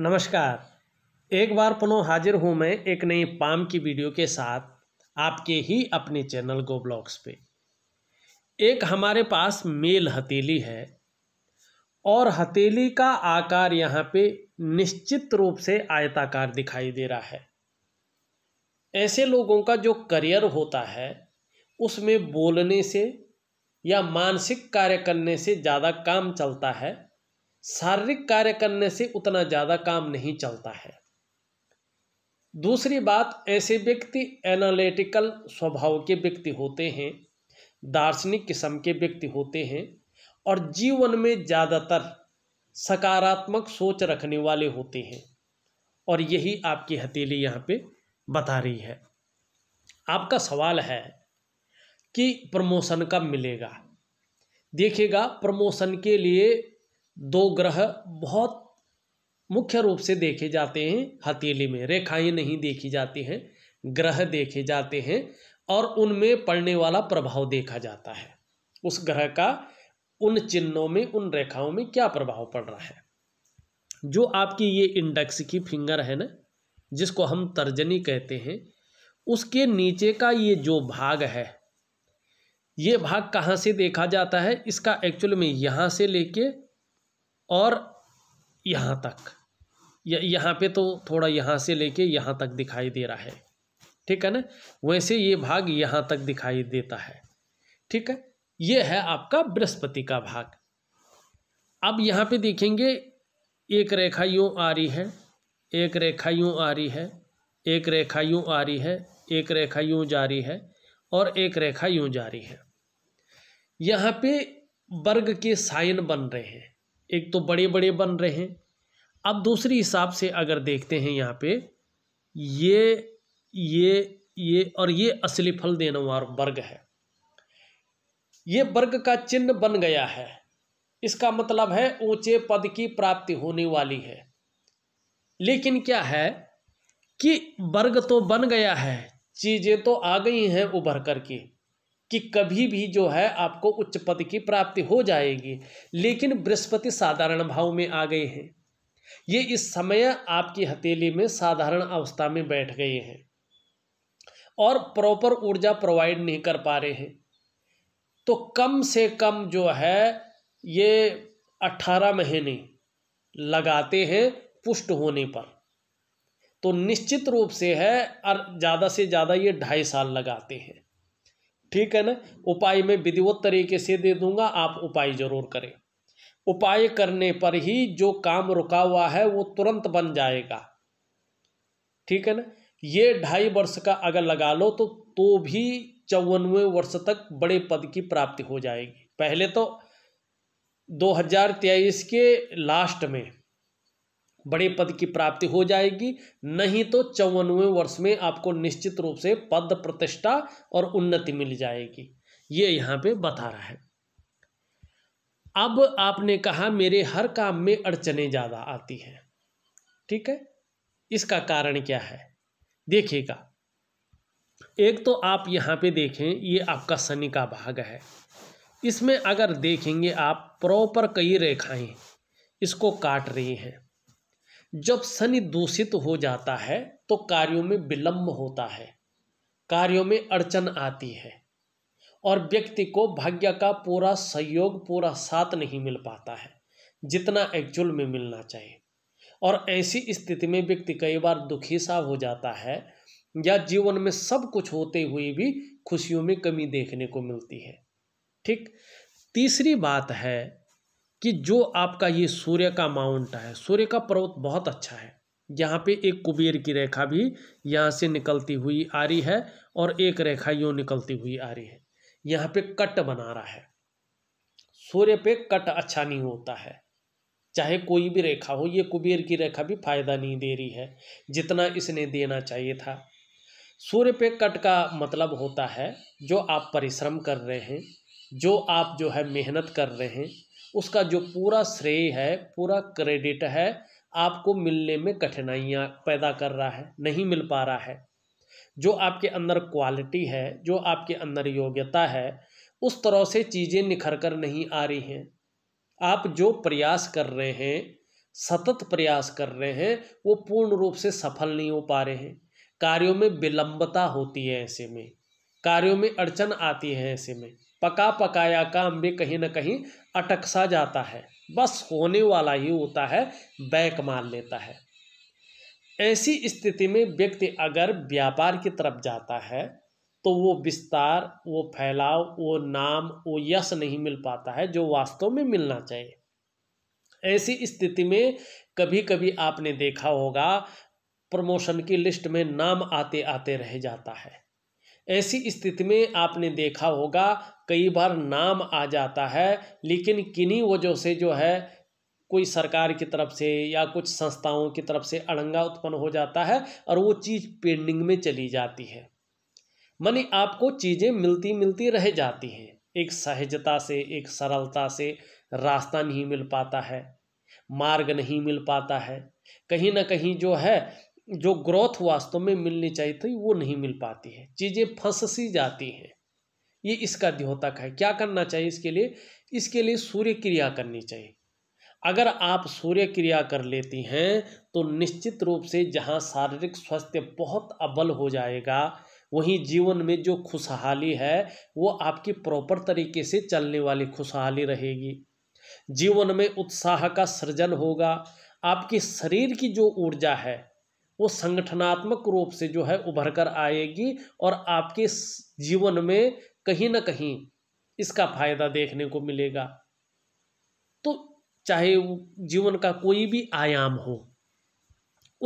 नमस्कार एक बार पुनः हाजिर हूँ मैं एक नई पाम की वीडियो के साथ आपके ही अपने चैनल गो ब्लॉग्स पे एक हमारे पास मेल हथेली है और हथेली का आकार यहाँ पे निश्चित रूप से आयताकार दिखाई दे रहा है ऐसे लोगों का जो करियर होता है उसमें बोलने से या मानसिक कार्य करने से ज़्यादा काम चलता है शारीरिक कार्य करने से उतना ज़्यादा काम नहीं चलता है दूसरी बात ऐसे व्यक्ति एनालिटिकल स्वभाव के व्यक्ति होते हैं दार्शनिक किस्म के व्यक्ति होते हैं और जीवन में ज़्यादातर सकारात्मक सोच रखने वाले होते हैं और यही आपकी हथेली यहाँ पे बता रही है आपका सवाल है कि प्रमोशन कब मिलेगा देखिएगा प्रमोशन के लिए दो ग्रह बहुत मुख्य रूप से देखे जाते हैं हथेली में रेखाएं नहीं देखी जाती हैं ग्रह देखे जाते हैं और उनमें पड़ने वाला प्रभाव देखा जाता है उस ग्रह का उन चिन्हों में उन रेखाओं में क्या प्रभाव पड़ रहा है जो आपकी ये इंडेक्स की फिंगर है ना जिसको हम तर्जनी कहते हैं उसके नीचे का ये जो भाग है ये भाग कहाँ से देखा जाता है इसका एक्चुअल में यहाँ से लेके और यहाँ तक यहाँ पे तो थोड़ा यहाँ से लेके यहाँ तक दिखाई दे रहा है ठीक है ना वैसे ये भाग यहाँ तक दिखाई देता है ठीक है ये है आपका बृहस्पति का भाग अब यहाँ पे देखेंगे एक रेखा यूँ आ रही है एक रेखा यूँ आ रही है एक रेखा यूँ आ रही है एक रेखा यूँ जा रही है और एक रेखा यूँ जा रही है यहाँ पे वर्ग के साइन बन रहे हैं एक तो बड़े बड़े बन रहे हैं अब दूसरी हिसाब से अगर देखते हैं यहाँ पे ये ये ये और ये असली फल देने वाला वर्ग है ये वर्ग का चिन्ह बन गया है इसका मतलब है ऊंचे पद की प्राप्ति होने वाली है लेकिन क्या है कि वर्ग तो बन गया है चीज़ें तो आ गई हैं उभर करके कि कभी भी जो है आपको उच्च पद की प्राप्ति हो जाएगी लेकिन बृहस्पति साधारण भाव में आ गए हैं ये इस समय आपकी हथेली में साधारण अवस्था में बैठ गए हैं और प्रॉपर ऊर्जा प्रोवाइड नहीं कर पा रहे हैं तो कम से कम जो है ये अट्ठारह महीने लगाते हैं पुष्ट होने पर तो निश्चित रूप से है और ज़्यादा से ज़्यादा ये ढाई साल लगाते हैं ठीक है ना उपाय में विधिवत तरीके से दे दूंगा आप उपाय जरूर करें उपाय करने पर ही जो काम रुका हुआ है वो तुरंत बन जाएगा ठीक है ना ये ढाई वर्ष का अगर लगा लो तो तो भी चौवनवे वर्ष तक बड़े पद की प्राप्ति हो जाएगी पहले तो दो के लास्ट में बड़े पद की प्राप्ति हो जाएगी नहीं तो चौवनवें वर्ष में आपको निश्चित रूप से पद प्रतिष्ठा और उन्नति मिल जाएगी ये यहाँ पे बता रहा है अब आपने कहा मेरे हर काम में अड़चने ज़्यादा आती हैं ठीक है इसका कारण क्या है देखिएगा एक तो आप यहाँ पे देखें ये आपका शनि का भाग है इसमें अगर देखेंगे आप प्रॉपर कई रेखाएं इसको काट रही हैं जब शनि दूषित हो जाता है तो कार्यों में विलंब होता है कार्यों में अड़चन आती है और व्यक्ति को भाग्य का पूरा सहयोग पूरा साथ नहीं मिल पाता है जितना एक्चुअल में मिलना चाहिए और ऐसी स्थिति में व्यक्ति कई बार दुखी सा हो जाता है या जीवन में सब कुछ होते हुए भी खुशियों में कमी देखने को मिलती है ठीक तीसरी बात है कि जो आपका ये सूर्य का माउंट है सूर्य का पर्वत बहुत अच्छा है यहाँ पे एक कुबेर की रेखा भी यहाँ से निकलती हुई आ रही है और एक रेखा यूँ निकलती हुई आ रही है यहाँ पे कट बना रहा है सूर्य पे कट अच्छा नहीं होता है चाहे कोई भी रेखा हो ये कुबेर की रेखा भी फायदा नहीं दे रही है जितना इसने देना चाहिए था सूर्य पे कट का मतलब होता है जो आप परिश्रम कर रहे हैं जो आप जो है मेहनत कर रहे हैं उसका जो पूरा श्रेय है पूरा क्रेडिट है आपको मिलने में कठिनाइयाँ पैदा कर रहा है नहीं मिल पा रहा है जो आपके अंदर क्वालिटी है जो आपके अंदर योग्यता है उस तरह से चीज़ें निखर कर नहीं आ रही हैं आप जो प्रयास कर रहे हैं सतत प्रयास कर रहे हैं वो पूर्ण रूप से सफल नहीं हो पा रहे हैं कार्यों में विलंबता होती है ऐसे में कार्यों में अड़चन आती है ऐसे में पका पकाया काम भी कहीं ना कहीं अटक सा जाता है बस होने वाला ही होता है बैक मार लेता है ऐसी स्थिति में व्यक्ति अगर व्यापार की तरफ जाता है तो वो विस्तार वो फैलाव वो नाम वो यश नहीं मिल पाता है जो वास्तव में मिलना चाहिए ऐसी स्थिति में कभी कभी आपने देखा होगा प्रमोशन की लिस्ट में नाम आते आते रह जाता है ऐसी स्थिति में आपने देखा होगा कई बार नाम आ जाता है लेकिन किन्हीं वजह से जो है कोई सरकार की तरफ से या कुछ संस्थाओं की तरफ से अड़ंगा उत्पन्न हो जाता है और वो चीज़ पेंडिंग में चली जाती है मानी आपको चीज़ें मिलती मिलती रह जाती हैं एक सहजता से एक सरलता से रास्ता नहीं मिल पाता है मार्ग नहीं मिल पाता है कहीं ना कहीं जो है जो ग्रोथ वास्तव में मिलनी चाहिए थी वो नहीं मिल पाती है चीज़ें फंस सी जाती हैं ये इसका द्योतक है क्या करना चाहिए इसके लिए इसके लिए सूर्य क्रिया करनी चाहिए अगर आप सूर्य क्रिया कर लेती हैं तो निश्चित रूप से जहाँ शारीरिक स्वास्थ्य बहुत अबल हो जाएगा वहीं जीवन में जो खुशहाली है वो आपकी प्रॉपर तरीके से चलने वाली खुशहाली रहेगी जीवन में उत्साह का सृजन होगा आपके शरीर की जो ऊर्जा है वो संगठनात्मक रूप से जो है उभर कर आएगी और आपके जीवन में कहीं ना कहीं इसका फायदा देखने को मिलेगा तो चाहे जीवन का कोई भी आयाम हो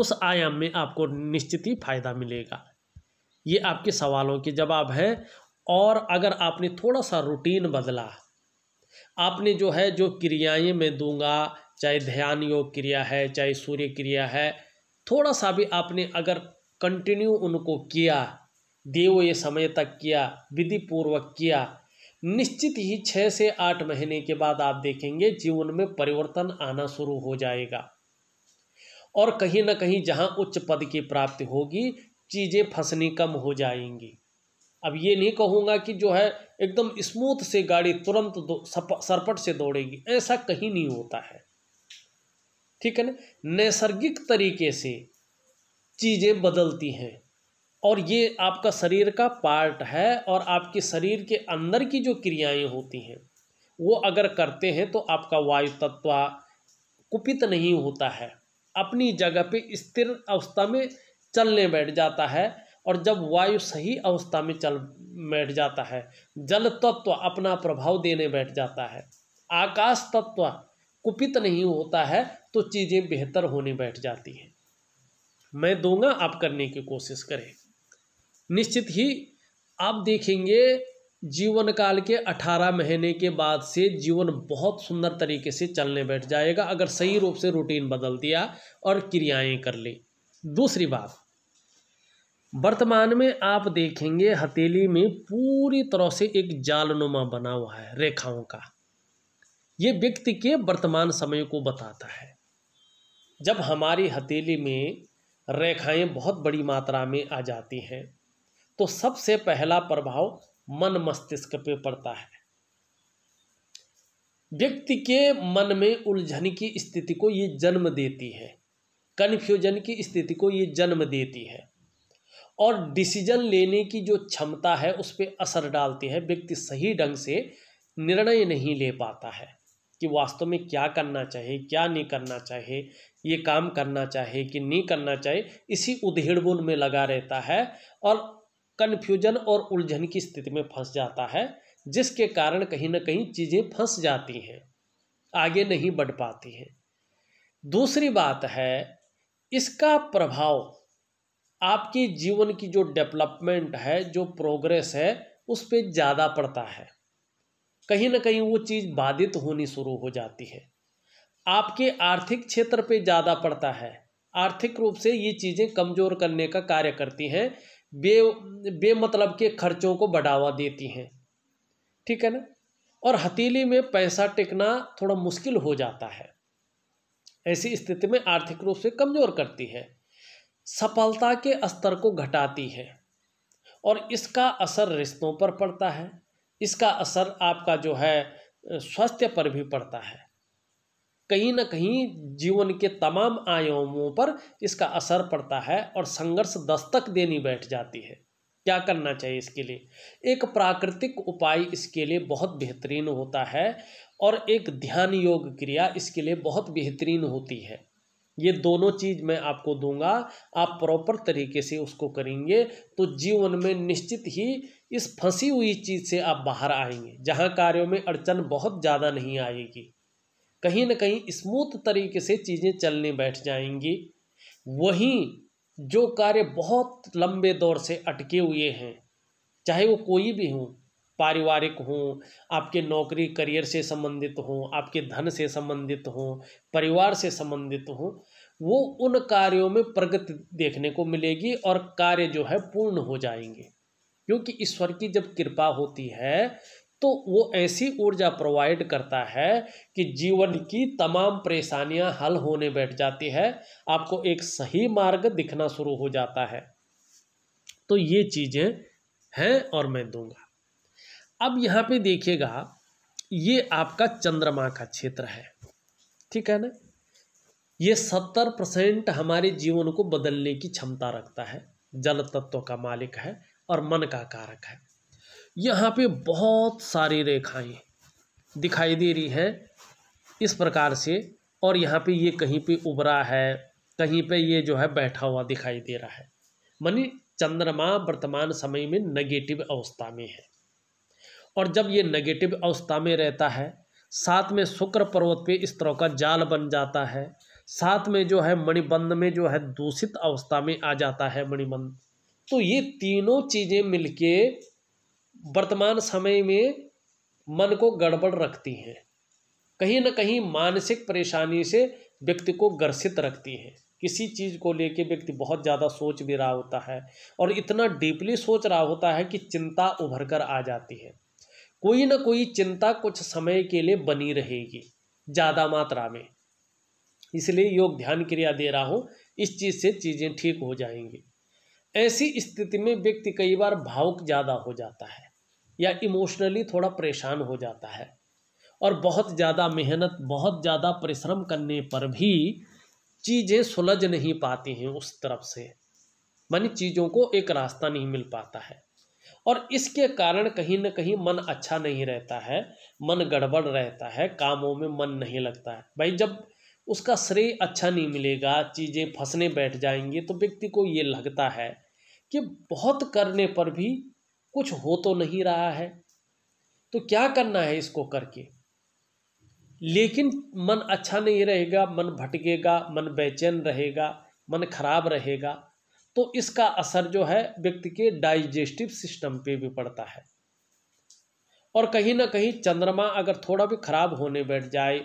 उस आयाम में आपको निश्चित ही फायदा मिलेगा ये आपके सवालों के जवाब हैं और अगर आपने थोड़ा सा रूटीन बदला आपने जो है जो क्रियाएं मैं दूंगा चाहे ध्यान योग क्रिया है चाहे सूर्य क्रिया है थोड़ा सा भी आपने अगर कंटिन्यू उनको किया देव ये समय तक किया विधि पूर्वक किया निश्चित ही छः से आठ महीने के बाद आप देखेंगे जीवन में परिवर्तन आना शुरू हो जाएगा और कहीं ना कहीं जहां उच्च पद की प्राप्ति होगी चीज़ें फंसनी कम हो जाएंगी अब ये नहीं कहूँगा कि जो है एकदम स्मूथ से गाड़ी तुरंत सरपट से दौड़ेगी ऐसा कहीं नहीं होता है ठीक है ना नैसर्गिक तरीके से चीज़ें बदलती हैं और ये आपका शरीर का पार्ट है और आपके शरीर के अंदर की जो क्रियाएं होती हैं वो अगर करते हैं तो आपका वायु तत्व कुपित नहीं होता है अपनी जगह पे स्थिर अवस्था में चलने बैठ जाता है और जब वायु सही अवस्था में चल बैठ जाता है जल तत्व अपना प्रभाव देने बैठ जाता है आकाश तत्व कुपित नहीं होता है तो चीज़ें बेहतर होने बैठ जाती हैं मैं दूंगा आप करने की कोशिश करें निश्चित ही आप देखेंगे जीवन काल के अठारह महीने के बाद से जीवन बहुत सुंदर तरीके से चलने बैठ जाएगा अगर सही रूप से रूटीन बदल दिया और क्रियाएं कर ली दूसरी बात वर्तमान में आप देखेंगे हथेली में पूरी तरह से एक जालनुमा बना हुआ है रेखाओं का ये व्यक्ति के वर्तमान समय को बताता है जब हमारी हथेली में रेखाएं बहुत बड़ी मात्रा में आ जाती हैं तो सबसे पहला प्रभाव मन मस्तिष्क पे पड़ता है व्यक्ति के मन में उलझन की स्थिति को ये जन्म देती है कन्फ्यूजन की स्थिति को ये जन्म देती है और डिसीजन लेने की जो क्षमता है उस पर असर डालती है व्यक्ति सही ढंग से निर्णय नहीं ले पाता है कि वास्तव में क्या करना चाहिए क्या नहीं करना चाहिए ये काम करना चाहिए कि नहीं करना चाहिए इसी उधेड़बुन में लगा रहता है और कन्फ्यूजन और उलझन की स्थिति में फंस जाता है जिसके कारण कहीं ना कहीं चीज़ें फंस जाती हैं आगे नहीं बढ़ पाती हैं दूसरी बात है इसका प्रभाव आपके जीवन की जो डेवलपमेंट है जो प्रोग्रेस है उस पर ज़्यादा पड़ता है कहीं ना कहीं वो चीज़ बाधित होनी शुरू हो जाती है आपके आर्थिक क्षेत्र पे ज़्यादा पड़ता है आर्थिक रूप से ये चीज़ें कमज़ोर करने का कार्य करती हैं बे बेमतलब के खर्चों को बढ़ावा देती हैं ठीक है ना और हथेली में पैसा टिकना थोड़ा मुश्किल हो जाता है ऐसी स्थिति में आर्थिक रूप से कमज़ोर करती है सफलता के स्तर को घटाती है और इसका असर रिश्तों पर पड़ता है इसका असर आपका जो है स्वास्थ्य पर भी पड़ता है कहीं ना कहीं जीवन के तमाम आयामों पर इसका असर पड़ता है और संघर्ष दस्तक देनी बैठ जाती है क्या करना चाहिए इसके लिए एक प्राकृतिक उपाय इसके लिए बहुत बेहतरीन होता है और एक ध्यान योग क्रिया इसके लिए बहुत बेहतरीन होती है ये दोनों चीज़ मैं आपको दूंगा आप प्रॉपर तरीके से उसको करेंगे तो जीवन में निश्चित ही इस फंसी हुई चीज़ से आप बाहर आएंगे जहाँ कार्यों में अड़चन बहुत ज़्यादा नहीं आएगी कहीं ना कहीं स्मूथ तरीके से चीज़ें चलने बैठ जाएंगी वहीं जो कार्य बहुत लंबे दौर से अटके हुए हैं चाहे वो कोई भी हो पारिवारिक हों आपके नौकरी करियर से संबंधित हों आपके धन से संबंधित हों परिवार से संबंधित हों वो उन कार्यों में प्रगति देखने को मिलेगी और कार्य जो है पूर्ण हो जाएंगे क्योंकि ईश्वर की जब कृपा होती है तो वो ऐसी ऊर्जा प्रोवाइड करता है कि जीवन की तमाम परेशानियां हल होने बैठ जाती है आपको एक सही मार्ग दिखना शुरू हो जाता है तो ये चीज़ें हैं और मैं दूंगा अब यहाँ पे देखिएगा ये आपका चंद्रमा का क्षेत्र है ठीक है ना ये सत्तर परसेंट हमारे जीवन को बदलने की क्षमता रखता है जल तत्व का मालिक है और मन का कारक है यहाँ पे बहुत सारी रेखाएं दिखाई दे रही हैं इस प्रकार से और यहाँ पे ये कहीं पे उभरा है कहीं पे ये जो है बैठा हुआ दिखाई दे रहा है मानी चंद्रमा वर्तमान समय में नेगेटिव अवस्था में है और जब ये नेगेटिव अवस्था में रहता है साथ में शुक्र पर्वत पे इस तरह का जाल बन जाता है साथ में जो है मणिबंध में जो है दूषित अवस्था में आ जाता है मणिबंध तो ये तीनों चीज़ें मिलके वर्तमान समय में मन को गड़बड़ रखती हैं कहीं ना कहीं मानसिक परेशानी से व्यक्ति को ग्रसित रखती हैं किसी चीज़ को लेके व्यक्ति बहुत ज़्यादा सोच भी रहा होता है और इतना डीपली सोच रहा होता है कि चिंता उभर कर आ जाती है कोई ना कोई चिंता कुछ समय के लिए बनी रहेगी ज़्यादा मात्रा में इसलिए योग ध्यान क्रिया दे रहा हूँ इस चीज़ से चीज़ें ठीक हो जाएंगी ऐसी स्थिति में व्यक्ति कई बार भावुक ज़्यादा हो जाता है या इमोशनली थोड़ा परेशान हो जाता है और बहुत ज़्यादा मेहनत बहुत ज़्यादा परिश्रम करने पर भी चीज़ें सुलझ नहीं पाती हैं उस तरफ से मानी चीज़ों को एक रास्ता नहीं मिल पाता है और इसके कारण कहीं ना कहीं मन अच्छा नहीं रहता है मन गड़बड़ रहता है कामों में मन नहीं लगता है भाई जब उसका श्रेय अच्छा नहीं मिलेगा चीज़ें फंसने बैठ जाएंगी तो व्यक्ति को ये लगता है कि बहुत करने पर भी कुछ हो तो नहीं रहा है तो क्या करना है इसको करके लेकिन मन अच्छा नहीं रहेगा मन भटकेगा मन बेचैन रहेगा मन खराब रहेगा तो इसका असर जो है व्यक्ति के डाइजेस्टिव सिस्टम पे भी पड़ता है और कहीं ना कहीं चंद्रमा अगर थोड़ा भी खराब होने बैठ जाए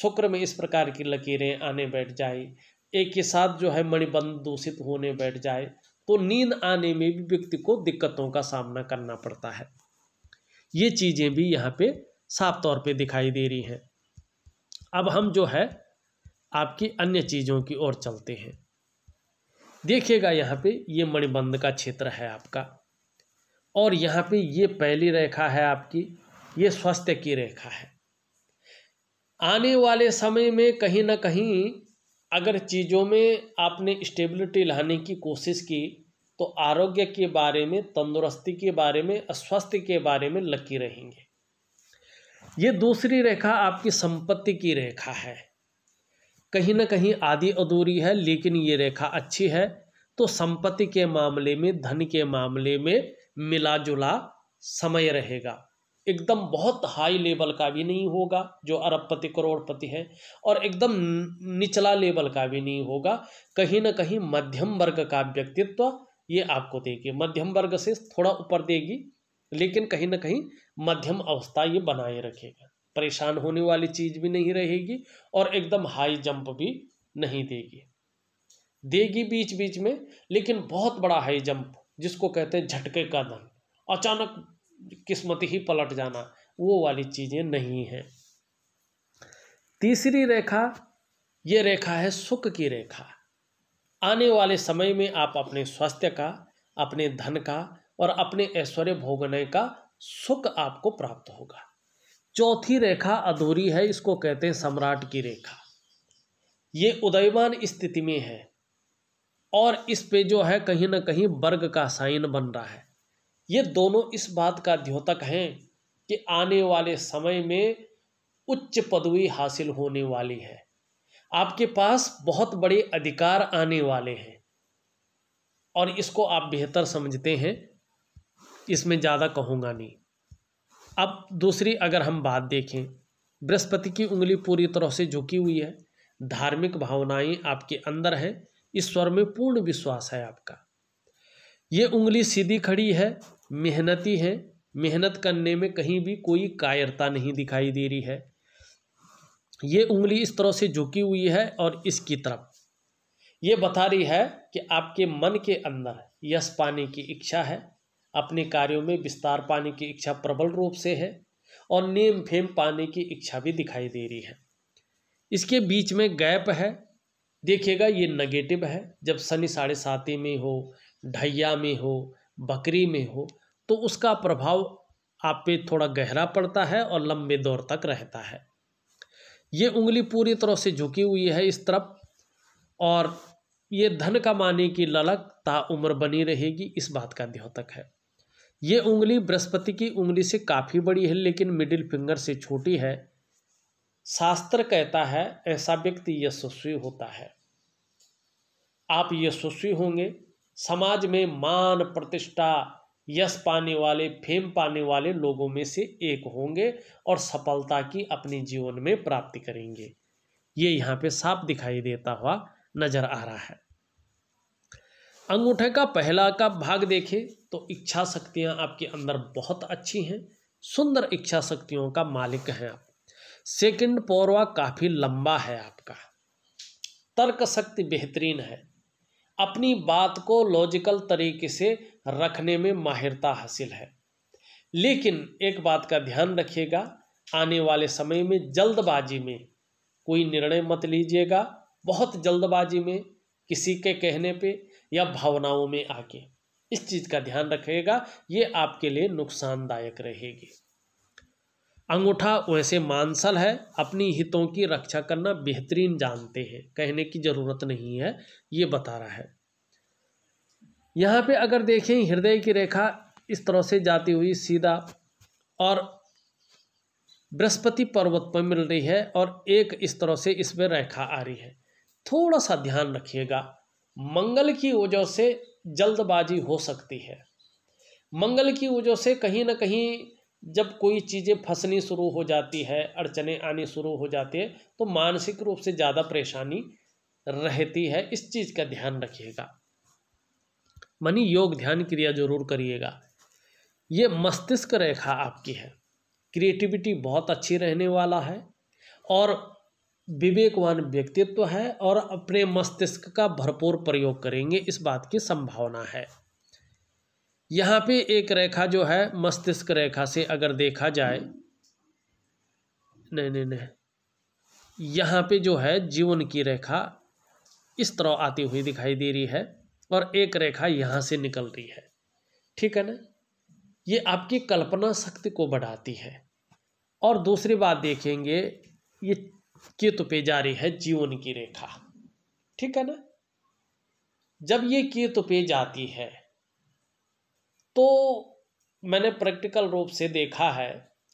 शुक्र में इस प्रकार की लकीरें आने बैठ जाए एक के साथ जो है मणिबंध दूषित होने बैठ जाए तो नींद आने में भी व्यक्ति को दिक्कतों का सामना करना पड़ता है ये चीज़ें भी यहाँ पे साफ तौर पे दिखाई दे रही हैं अब हम जो है आपकी अन्य चीज़ों की ओर चलते हैं देखिएगा यहाँ पे ये मणिबंध का क्षेत्र है आपका और यहाँ पे ये पहली रेखा है आपकी ये स्वास्थ्य की रेखा है आने वाले समय में कहीं ना कहीं अगर चीज़ों में आपने स्टेबिलिटी लाने की कोशिश की तो आरोग्य के बारे में तंदुरुस्ती के बारे में स्वास्थ्य के बारे में लकी रहेंगे ये दूसरी रेखा आपकी संपत्ति की रेखा है कहीं ना कहीं आधी अधूरी है लेकिन ये रेखा अच्छी है तो संपत्ति के मामले में धन के मामले में मिला जुला समय रहेगा एकदम बहुत हाई लेवल का भी नहीं होगा जो अरबपति करोड़पति है और एकदम निचला लेवल का भी नहीं होगा कहीं ना कहीं मध्यम वर्ग का व्यक्तित्व ये आपको देगी मध्यम वर्ग से थोड़ा ऊपर देगी लेकिन कहीं ना कहीं मध्यम अवस्था ये बनाए रखेगा परेशान होने वाली चीज भी नहीं रहेगी और एकदम हाई जंप भी नहीं देगी देगी बीच बीच में लेकिन बहुत बड़ा हाई जंप जिसको कहते हैं झटके का धन अचानक किस्मत ही पलट जाना वो वाली चीज़ें नहीं हैं तीसरी रेखा ये रेखा है सुख की रेखा आने वाले समय में आप अपने स्वास्थ्य का अपने धन का और अपने ऐश्वर्य भोगने का सुख आपको प्राप्त होगा चौथी रेखा अधूरी है इसको कहते हैं सम्राट की रेखा ये उदयमान स्थिति में है और इस पे जो है कहीं ना कहीं वर्ग का साइन बन रहा है ये दोनों इस बात का द्योतक हैं कि आने वाले समय में उच्च पदवी हासिल होने वाली है आपके पास बहुत बड़े अधिकार आने वाले हैं और इसको आप बेहतर समझते हैं इसमें ज़्यादा कहूँगा नहीं अब दूसरी अगर हम बात देखें बृहस्पति की उंगली पूरी तरह से झुकी हुई है धार्मिक भावनाएं आपके अंदर हैं ईश्वर में पूर्ण विश्वास है आपका ये उंगली सीधी खड़ी है मेहनती है मेहनत करने में कहीं भी कोई कायरता नहीं दिखाई दे रही है ये उंगली इस तरह से झुकी हुई है और इसकी तरफ ये बता रही है कि आपके मन के अंदर यश पाने की इच्छा है अपने कार्यों में विस्तार पाने की इच्छा प्रबल रूप से है और नेम फेम पाने की इच्छा भी दिखाई दे रही है इसके बीच में गैप है देखिएगा ये नेगेटिव है जब शनि साढ़े साती में हो ढैया में हो बकरी में हो तो उसका प्रभाव आप पे थोड़ा गहरा पड़ता है और लंबे दौर तक रहता है ये उंगली पूरी तरह से झुकी हुई है इस तरफ और ये धन कमाने की ललक ताउम्र बनी रहेगी इस बात का द्योतक है ये उंगली बृहस्पति की उंगली से काफ़ी बड़ी है लेकिन मिडिल फिंगर से छोटी है शास्त्र कहता है ऐसा व्यक्ति यशस्वी होता है आप यशस्वी होंगे समाज में मान प्रतिष्ठा यश पाने वाले फेम पाने वाले लोगों में से एक होंगे और सफलता की अपने जीवन में प्राप्ति करेंगे ये यहाँ पे साफ दिखाई देता हुआ नजर आ रहा है अंगूठे का पहला का भाग देखें तो इच्छा शक्तियाँ आपके अंदर बहुत अच्छी हैं सुंदर इच्छा शक्तियों का मालिक हैं आप सेकंड पौरवा काफ़ी लंबा है आपका तर्क शक्ति बेहतरीन है अपनी बात को लॉजिकल तरीके से रखने में माहिरता हासिल है लेकिन एक बात का ध्यान रखिएगा आने वाले समय में जल्दबाजी में कोई निर्णय मत लीजिएगा बहुत जल्दबाजी में किसी के कहने पे या भावनाओं में आके इस चीज़ का ध्यान रखिएगा ये आपके लिए नुकसानदायक रहेगी अंगूठा वैसे मानसल है अपनी हितों की रक्षा करना बेहतरीन जानते हैं कहने की ज़रूरत नहीं है ये बता रहा है यहाँ पे अगर देखें हृदय की रेखा इस तरह से जाती हुई सीधा और बृहस्पति पर्वत पर मिल रही है और एक इस तरह से इसमें रेखा आ रही है थोड़ा सा ध्यान रखिएगा मंगल की वजह से जल्दबाजी हो सकती है मंगल की वजह से कहीं ना कहीं जब कोई चीज़ें फंसनी शुरू हो जाती है अड़चने आनी शुरू हो जाती है तो मानसिक रूप से ज़्यादा परेशानी रहती है इस चीज़ का ध्यान रखिएगा मनी योग ध्यान क्रिया जरूर करिएगा ये मस्तिष्क रेखा आपकी है क्रिएटिविटी बहुत अच्छी रहने वाला है और विवेकवान व्यक्तित्व है और अपने मस्तिष्क का भरपूर प्रयोग करेंगे इस बात की संभावना है यहाँ पे एक रेखा जो है मस्तिष्क रेखा से अगर देखा जाए नहीं नहीं नहीं यहाँ पे जो है जीवन की रेखा इस तरह आती हुई दिखाई दे रही है और एक रेखा यहाँ से निकल रही है ठीक है ना ये आपकी कल्पना शक्ति को बढ़ाती है और दूसरी बात देखेंगे ये केतु पे जा रही है जीवन की रेखा ठीक है ना जब ये केतु पे जाती है तो मैंने प्रैक्टिकल रूप से देखा है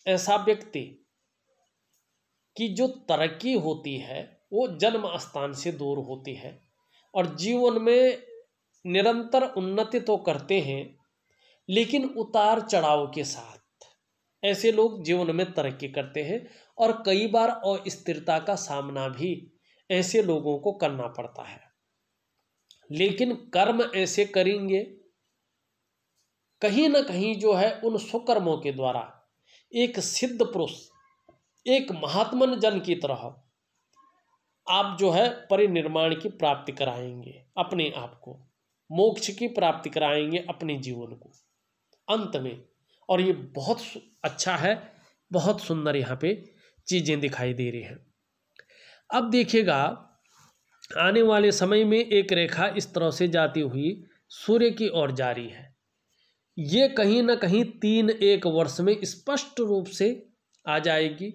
ऐसा व्यक्ति की जो तरक्की होती है वो जन्म स्थान से दूर होती है और जीवन में निरंतर उन्नति तो करते हैं लेकिन उतार चढ़ाव के साथ ऐसे लोग जीवन में तरक्की करते हैं और कई बार अस्थिरता का सामना भी ऐसे लोगों को करना पड़ता है लेकिन कर्म ऐसे करेंगे कहीं ना कहीं जो है उन सुकर्मों के द्वारा एक सिद्ध पुरुष एक महात्मन जन की तरह आप जो है परिनिर्माण की प्राप्ति कराएंगे अपने आप को मोक्ष की प्राप्ति कराएंगे अपने जीवन को अंत में और ये बहुत अच्छा है बहुत सुंदर यहाँ पे चीज़ें दिखाई दे रही हैं अब देखिएगा आने वाले समय में एक रेखा इस तरह से जाती हुई सूर्य की ओर जारी है ये कहीं ना कहीं तीन एक वर्ष में स्पष्ट रूप से आ जाएगी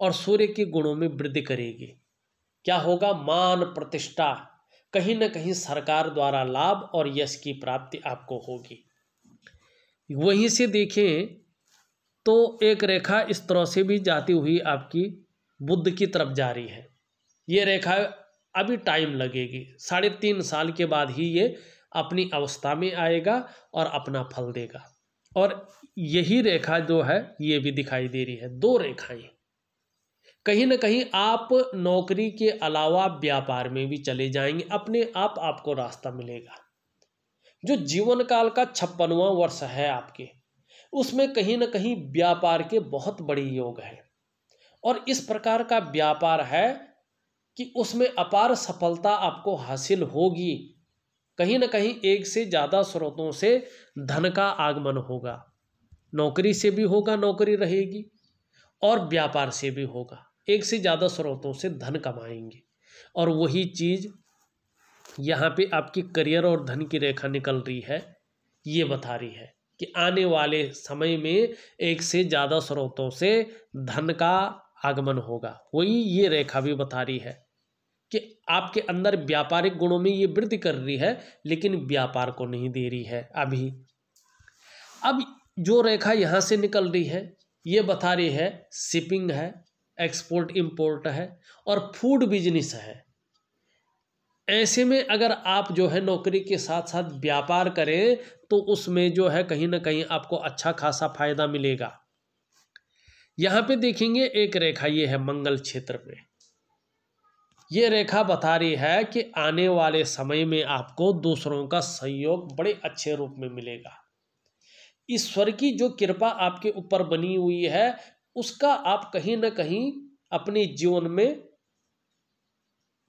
और सूर्य के गुणों में वृद्धि करेगी क्या होगा मान प्रतिष्ठा कहीं ना कहीं सरकार द्वारा लाभ और यश की प्राप्ति आपको होगी वहीं से देखें तो एक रेखा इस तरह से भी जाती हुई आपकी बुद्ध की तरफ जा रही है ये रेखा अभी टाइम लगेगी साढ़े तीन साल के बाद ही ये अपनी अवस्था में आएगा और अपना फल देगा और यही रेखा जो है ये भी दिखाई दे रही है दो रेखाएं कहीं ना कहीं आप नौकरी के अलावा व्यापार में भी चले जाएंगे अपने आप आपको रास्ता मिलेगा जो जीवन काल का छप्पनवा वर्ष है आपके उसमें कहीं ना कहीं व्यापार के बहुत बड़े योग हैं और इस प्रकार का व्यापार है कि उसमें अपार सफलता आपको हासिल होगी कहीं ना कहीं एक से ज़्यादा स्रोतों से धन का आगमन होगा नौकरी से भी होगा नौकरी रहेगी और व्यापार से भी होगा एक से ज़्यादा स्रोतों से धन कमाएंगे और वही चीज़ यहाँ पे आपकी करियर और धन की रेखा निकल रही है ये बता रही है कि आने वाले समय में एक से ज़्यादा स्रोतों से धन का आगमन होगा वही ये रेखा भी बता रही है कि आपके अंदर व्यापारिक गुणों में ये वृद्धि कर रही है लेकिन व्यापार को नहीं दे रही है अभी अब जो रेखा यहाँ से निकल रही है ये बता रही है शिपिंग है एक्सपोर्ट इंपोर्ट है और फूड बिजनेस है ऐसे में अगर आप जो है नौकरी के साथ साथ व्यापार करें तो उसमें जो है कहीं ना कहीं आपको अच्छा खासा फायदा मिलेगा यहाँ पे देखेंगे एक रेखा ये है मंगल क्षेत्र में ये रेखा बता रही है कि आने वाले समय में आपको दूसरों का सहयोग बड़े अच्छे रूप में मिलेगा ईश्वर की जो कृपा आपके ऊपर बनी हुई है उसका आप कहीं ना कहीं अपने जीवन में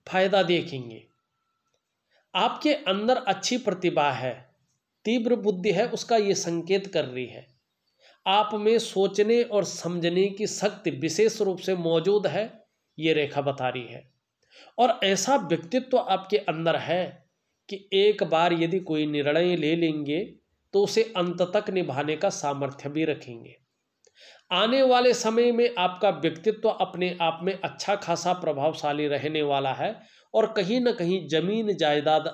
फायदा देखेंगे आपके अंदर अच्छी प्रतिभा है तीव्र बुद्धि है उसका ये संकेत कर रही है आप में सोचने और समझने की शक्ति विशेष रूप से मौजूद है ये रेखा बता रही है और ऐसा व्यक्तित्व तो आपके अंदर है कि एक बार यदि कोई निर्णय ले लेंगे तो उसे अंत तक निभाने का सामर्थ्य भी रखेंगे आने वाले समय में आपका व्यक्तित्व अपने आप में अच्छा खासा प्रभावशाली रहने वाला है और कहीं ना कहीं जमीन जायदाद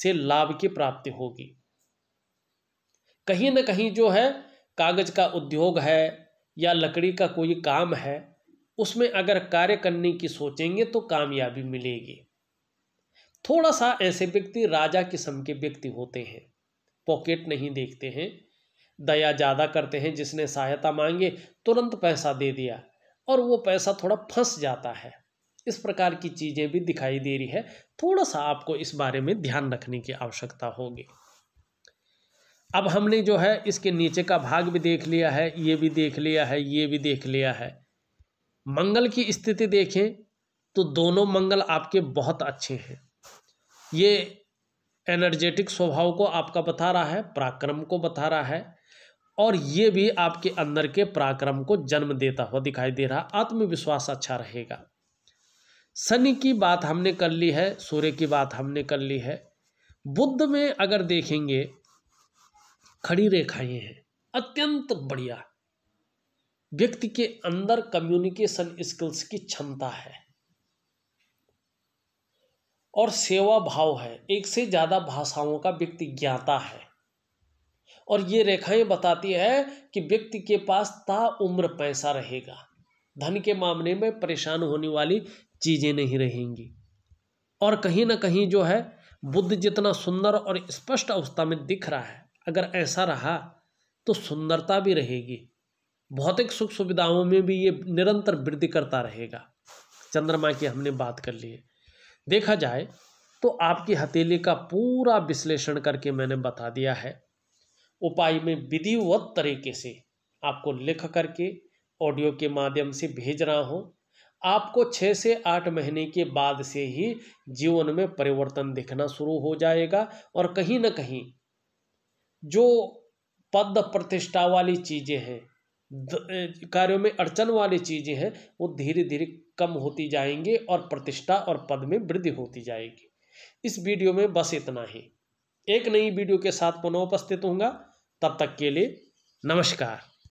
से लाभ की प्राप्ति होगी कहीं ना कहीं जो है कागज का उद्योग है या लकड़ी का कोई काम है उसमें अगर कार्य करने की सोचेंगे तो कामयाबी मिलेगी थोड़ा सा ऐसे व्यक्ति राजा किस्म के व्यक्ति होते हैं पॉकेट नहीं देखते हैं दया ज़्यादा करते हैं जिसने सहायता मांगे तुरंत पैसा दे दिया और वो पैसा थोड़ा फंस जाता है इस प्रकार की चीज़ें भी दिखाई दे रही है थोड़ा सा आपको इस बारे में ध्यान रखने की आवश्यकता होगी अब हमने जो है इसके नीचे का भाग भी देख लिया है ये भी देख लिया है ये भी देख लिया है मंगल की स्थिति देखें तो दोनों मंगल आपके बहुत अच्छे हैं ये एनर्जेटिक स्वभाव को आपका बता रहा है पराक्रम को बता रहा है और ये भी आपके अंदर के पराक्रम को जन्म देता हुआ दिखाई दे रहा आत्मविश्वास अच्छा रहेगा शनि की बात हमने कर ली है सूर्य की बात हमने कर ली है बुद्ध में अगर देखेंगे खड़ी रेखाएं हैं अत्यंत बढ़िया व्यक्ति के अंदर कम्युनिकेशन स्किल्स की क्षमता है और सेवा भाव है एक से ज़्यादा भाषाओं का व्यक्ति ज्ञाता है और ये रेखाएं बताती है कि व्यक्ति के पास ता उम्र पैसा रहेगा धन के मामले में परेशान होने वाली चीज़ें नहीं रहेंगी और कहीं ना कहीं जो है बुद्ध जितना सुंदर और स्पष्ट अवस्था में दिख रहा है अगर ऐसा रहा तो सुंदरता भी रहेगी भौतिक सुख सुविधाओं में भी ये निरंतर वृद्धि करता रहेगा चंद्रमा की हमने बात कर ली है देखा जाए तो आपकी हथेली का पूरा विश्लेषण करके मैंने बता दिया है उपाय में विधिवत तरीके से आपको लिख करके ऑडियो के माध्यम से भेज रहा हूँ आपको छः से आठ महीने के बाद से ही जीवन में परिवर्तन दिखना शुरू हो जाएगा और कहीं ना कहीं जो पद प्रतिष्ठा वाली चीज़ें हैं कार्यों में अड़चन वाली चीज़ें हैं वो धीरे धीरे कम होती जाएंगे और प्रतिष्ठा और पद में वृद्धि होती जाएगी इस वीडियो में बस इतना ही एक नई वीडियो के साथ पुनः उपस्थित होऊंगा तब तक के लिए नमस्कार